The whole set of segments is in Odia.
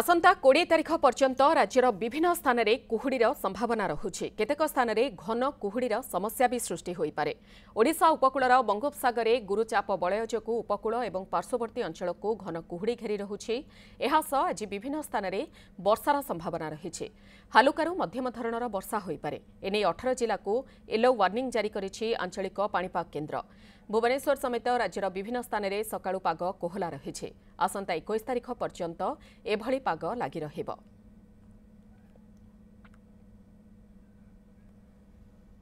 ଆସନ୍ତା କୋଡ଼ିଏ ତାରିଖ ପର୍ଯ୍ୟନ୍ତ ରାଜ୍ୟର ବିଭିନ୍ନ ସ୍ଥାନରେ କୁହୁଡ଼ିର ସମ୍ଭାବନା ରହୁଛି କେତେକ ସ୍ଥାନରେ ଘନ କୁହୁଡ଼ିର ସମସ୍ୟା ବି ସୃଷ୍ଟି ହୋଇପାରେ ଓଡ଼ିଶା ଉପକୂଳର ବଙ୍ଗୋପସାଗରରେ ଗୁରୁଚାପ ବଳୟ ଯୋଗୁଁ ଉପକୂଳ ଏବଂ ପାର୍ଶ୍ୱବର୍ତ୍ତୀ ଅଞ୍ଚଳକୁ ଘନ କୁହୁଡ଼ି ଘେରି ରହୁଛି ଏହାସହ ଆଜି ବିଭିନ୍ନ ସ୍ଥାନରେ ବର୍ଷାର ସମ୍ଭାବନା ରହିଛି ହାଲୁକାରୁ ମଧ୍ୟମ ଧରଣର ବର୍ଷା ହୋଇପାରେ ଏନେଇ ଅଠର ଜିଲ୍ଲାକୁ ୟେଲୋ ୱାର୍ଣ୍ଣିଂ ଜାରି କରିଛି ଆଞ୍ଚଳିକ ପାଣିପାଗ କେନ୍ଦ୍ର ଭୁବନେଶ୍ୱର ସମେତ ରାଜ୍ୟର ବିଭିନ୍ନ ସ୍ଥାନରେ ସକାଳୁ ପାଗ କୋହଲା ରହିଛି ଆସନ୍ତା ଏକୋଇଶ ତାରିଖ ପର୍ଯ୍ୟନ୍ତ ଏଭଳି ପାଗ ଲାଗି ରହିବ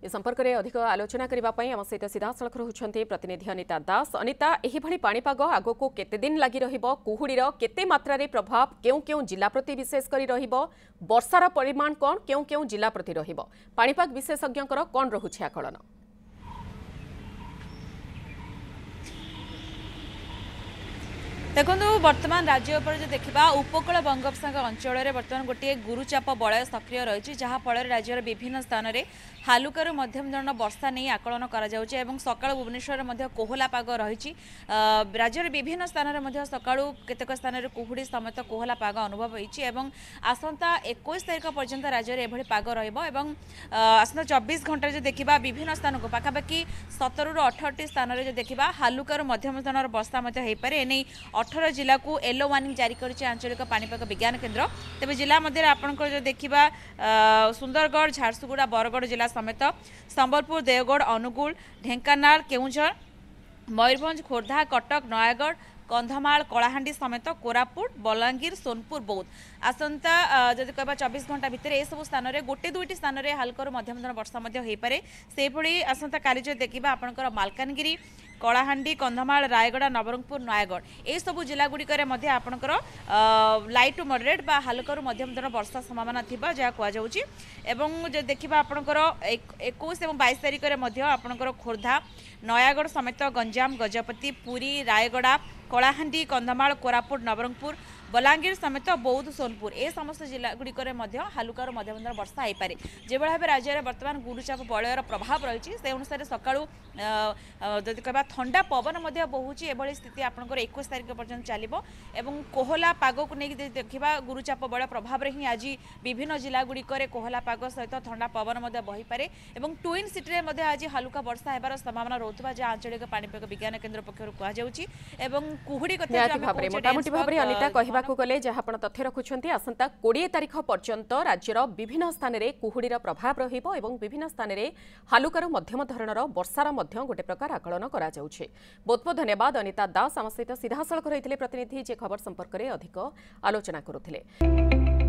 ଏ ସମ୍ପର୍କରେ ଅଧିକ ଆଲୋଚନା କରିବା ପାଇଁ ଆମ ସହିତ ସିଧାସଳଖ ରହୁଛନ୍ତି ପ୍ରତିନିଧି ଅନିତା ଦାସ ଅନିତା ଏହିଭଳି ପାଣିପାଗ ଆଗକୁ କେତେଦିନ ଲାଗି ରହିବ କୁହୁଡ଼ିର କେତେ ମାତ୍ରାରେ ପ୍ରଭାବ କେଉଁ କେଉଁ ଜିଲ୍ଲା ପ୍ରତି ବିଶେଷ କରି ରହିବ ବର୍ଷାର ପରିମାଣ କ'ଣ କେଉଁ କେଉଁ ଜିଲ୍ଲା ପ୍ରତି ରହିବ ପାଣିପାଗ ବିଶେଷଜ୍ଞଙ୍କର କ'ଣ ରହୁଛି ଆକଳନ ଦେଖନ୍ତୁ ବର୍ତ୍ତମାନ ରାଜ୍ୟ ଉପରେ ଯଦି ଦେଖିବା ଉପକୂଳ ବଙ୍ଗୋପସାଗର ଅଞ୍ଚଳରେ ବର୍ତ୍ତମାନ ଗୋଟିଏ ଗୁରୁଚାପ ବଳୟ ସକ୍ରିୟ ରହିଛି ଯାହାଫଳରେ ରାଜ୍ୟର ବିଭିନ୍ନ ସ୍ଥାନରେ ହାଲୁକାରୁ ମଧ୍ୟମ ଧରଣର ବର୍ଷା ନେଇ ଆକଳନ କରାଯାଉଛି ଏବଂ ସକାଳୁ ଭୁବନେଶ୍ୱରରେ ମଧ୍ୟ କୋହଲା ପାଗ ରହିଛି ରାଜ୍ୟର ବିଭିନ୍ନ ସ୍ଥାନରେ ମଧ୍ୟ ସକାଳୁ କେତେକ ସ୍ଥାନରେ କୁହୁଡ଼ି ସମେତ କୋହଲା ପାଗ ଅନୁଭବ ହୋଇଛି ଏବଂ ଆସନ୍ତା ଏକୋଇଶ ତାରିଖ ପର୍ଯ୍ୟନ୍ତ ରାଜ୍ୟରେ ଏଭଳି ପାଗ ରହିବ ଏବଂ ଆସନ୍ତା ଚବିଶ ଘଣ୍ଟାରେ ଯଦି ଦେଖିବା ବିଭିନ୍ନ ସ୍ଥାନକୁ ପାଖାପାଖି ସତରରୁ ଅଠରଟି ସ୍ଥାନରେ ଯଦି ଦେଖିବା ହାଲୁକାରୁ ମଧ୍ୟମ ଧରଣର ବର୍ଷା ମଧ୍ୟ ହୋଇପାରେ ଏନେଇ ଅଠର ଜିଲ୍ଲାକୁ ୟେଲୋ ୱାର୍ଣ୍ଣିଂ ଜାରି କରିଛି ଆଞ୍ଚଳିକ ପାଣିପାଗ ବିଜ୍ଞାନ କେନ୍ଦ୍ର ତେବେ ଜିଲ୍ଲା ମଧ୍ୟରେ ଆପଣଙ୍କର ଯଦି ଦେଖିବା ସୁନ୍ଦରଗଡ଼ ଝାରସୁଗୁଡ଼ା ବରଗଡ଼ ଜିଲ୍ଲା ସମେତ ସମ୍ବଲପୁର ଦେଓଗଡ଼ ଅନୁଗୁଳ ଢେଙ୍କାନାଳ କେଉଁଝର ମୟୂରଭଞ୍ଜ ଖୋର୍ଦ୍ଧା କଟକ ନୟାଗଡ଼ କନ୍ଧମାଳ କଳାହାଣ୍ଡି ସମେତ କୋରାପୁଟ ବଲାଙ୍ଗୀର ସୋନପୁର ବୌଦ୍ଧ ଆସନ୍ତା ଯଦି କହିବା ଚବିଶ ଘଣ୍ଟା ଭିତରେ ଏସବୁ ସ୍ଥାନରେ ଗୋଟେ ଦୁଇଟି ସ୍ଥାନରେ ହାଲକାରୁ ମଧ୍ୟମ ଧରଣ ବର୍ଷା ମଧ୍ୟ ହୋଇପାରେ ସେହିଭଳି ଆସନ୍ତାକାଲି ଯଦି ଦେଖିବା ଆପଣଙ୍କର ମାଲକାନଗିରି କଳାହାଣ୍ଡି କନ୍ଧମାଳ ରାୟଗଡ଼ା ନବରଙ୍ଗପୁର ନୟାଗଡ଼ ଏହିସବୁ ଜିଲ୍ଲାଗୁଡ଼ିକରେ ମଧ୍ୟ ଆପଣଙ୍କର ଲାଇଟ୍ ଟୁ ମଡରେଟ୍ ବା ହାଲୁକାରୁ ମଧ୍ୟମ ଧରଣ ବର୍ଷା ସମ୍ଭାବନା ଥିବା ଯାହା କୁହାଯାଉଛି ଏବଂ ଯଦି ଦେଖିବା ଆପଣଙ୍କର ଏକୋଇଶ ଏବଂ ବାଇଶ ତାରିଖରେ ମଧ୍ୟ ଆପଣଙ୍କର ଖୋର୍ଦ୍ଧା ନୟାଗଡ଼ ସମେତ ଗଞ୍ଜାମ ଗଜପତି ପୁରୀ ରାୟଗଡ଼ା କଳାହାଣ୍ଡି କନ୍ଧମାଳ କୋରାପୁଟ ନବରଙ୍ଗପୁର বলাঙ্গীর সমেত বৌদ্ধ সোনপুর এ সমস্ত জেলাগুড়ি মধ্য হালুকার মধ্যম ধরনের বর্ষা হয়ে যেভাবে ভাবে রাজ্যের বর্তমান গুরুচাপ বলয়ের প্রভাব রয়েছে সে অনুসারে সকালু যদি কহা থা পবন মধ্যে বহুছি এভাবে স্থিতি আপনার একুশ তারিখ পর্যন্ত চালব এবং কোহলা পাগক নিয়ে দেখা গুরুচাপ বলয় প্রভাবে হি আজ বিভিন্ন জেলাগুড়ি কোহলা পাগ সহ থা পবন মধ্যে বহিপরে এবং টুইন সিটিরে মধ্যে আজ হালুকা বর্ষা হবার সম্ভাবনা রয়েছে যা আঞ্চলিক পাণিপাগ বিজ্ঞান কেন্দ্র পক্ষ কুহযাচ্ছে এবং কুহুড়ি কথা মোটামুটি ভাবে অনিতা କହିବାକୁ ଗଲେ ଯାହା ଆପଣ ତଥ୍ୟ ରଖୁଛନ୍ତି ଆସନ୍ତା କୋଡ଼ିଏ ତାରିଖ ପର୍ଯ୍ୟନ୍ତ ରାଜ୍ୟର ବିଭିନ୍ନ ସ୍ଥାନରେ କୁହୁଡ଼ିର ପ୍ରଭାବ ରହିବ ଏବଂ ବିଭିନ୍ନ ସ୍ଥାନରେ ହାଲୁକାରୁ ମଧ୍ୟମ ଧରଣର ବର୍ଷାର ମଧ୍ୟ ଗୋଟିଏ ପ୍ରକାର ଆକଳନ କରାଯାଉଛି ବୋଧବୋଧ ନେବାଦ ଅନିତା ଦାସ ଆମ ସହିତ ସିଧାସଳଖ ରହିଥିଲେ ପ୍ରତିନିଧି ଯେ ଖବର ସମ୍ପର୍କରେ ଅଧିକ ଆଲୋଚନା କରୁଥିଲେ